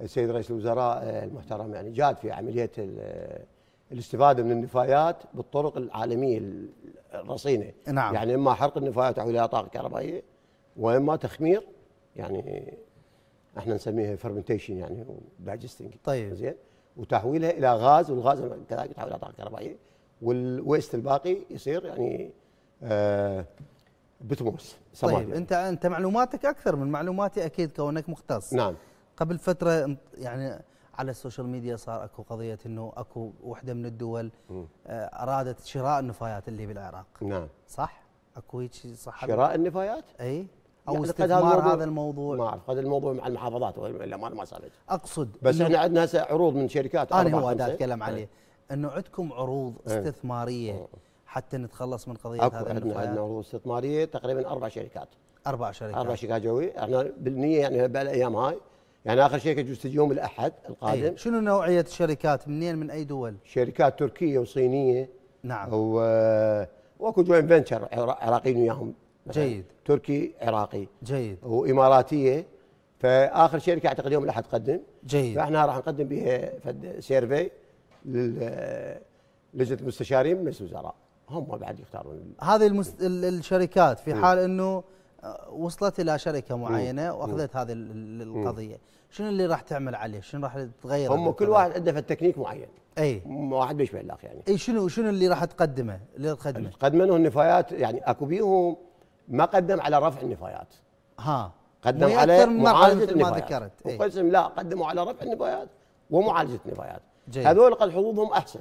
السيد رئيس الوزراء آه، المحترم يعني جاد في عمليه آه، الاستفاده من النفايات بالطرق العالميه الرصينه نعم. يعني اما حرق النفايات او الى طاقه كهربائيه واما تخمير يعني احنا نسميها فرمنتيشن يعني دايجستنج طيب زين وتحويلها الى غاز والغاز كذلك تحويلها الى طاقه كهربائيه والويست الباقي يصير يعني آه بتموس طيب يعني. انت انت معلوماتك اكثر من معلوماتي اكيد كونك مختص نعم قبل فتره يعني على السوشيال ميديا صار اكو قضيه انه اكو وحده من الدول آه، ارادت شراء النفايات اللي بالعراق نعم صح اكو هيك صح شراء النفايات اي او يعني استثمار هذا الموضوع ما اعرف هذا الموضوع مع المحافظات ولا ما ما سالت اقصد بس احنا عندنا هسه عروض من شركات انا هو دا اتكلم عليه إيه. انه عندكم عروض إيه. استثماريه حتى نتخلص من قضيه أكو هذا عندنا عندنا عروض استثماريه تقريبا اربع شركات اربع شركات اربع شركات جوي احنا بالنيه يعني بالايام هاي يعني اخر شيء يجوز تجي يوم الاحد القادم أيه. شنو نوعيه الشركات منين من اي دول شركات تركيه وصينيه نعم و... واكو جوين فنشر عراقيين وياهم جيد تركي عراقي جيد واماراتيه فاخر شركه اعتقد يوم الاحد تقدم جيد فاحنا راح نقدم بها سيرفي لل لجنه المستشارين مجلس الوزراء هم بعد يختارون هذه المس... الشركات في حال انه وصلت الى شركه معينه واخذت هذه القضيه شنو اللي راح تعمل عليه شنو راح تتغير هم كل واحد عنده في التكنيك معين اي واحد بيشبه الاخ يعني اي شنو شنو اللي راح تقدمه اللي تقدمه تقدمه النفايات يعني اكو بيهم ما قدم على رفع النفايات ها قدم على معالجه النفايات ما ذكرت أي. وقسم لا قدموا على رفع النفايات ومعالجه النفايات هذول قد حظوظهم احسن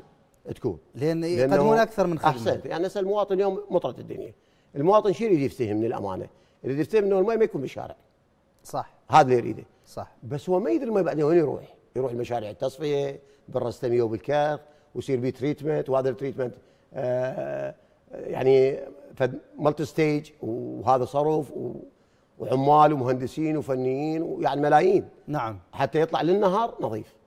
تكون لان يقدمون اكثر من خدمه احسن يعني هسه المواطن اليوم مطرت الدنيا المواطن شو يريد يفتهم من الامانه؟ يريد يفتهم انه الماء ما يكون بالشارع صح هذا اللي يريده صح بس هو ما يدري الماء بعدين وين يروح؟ يروح لمشاريع التصفيه بالرستميه وبالكرخ ويصير بيه تريتمنت وهذا التريتمنت آه يعني ملتي ستيج وهذا صرف وعمال ومهندسين وفنيين ويعني ملايين نعم حتى يطلع للنهار نظيف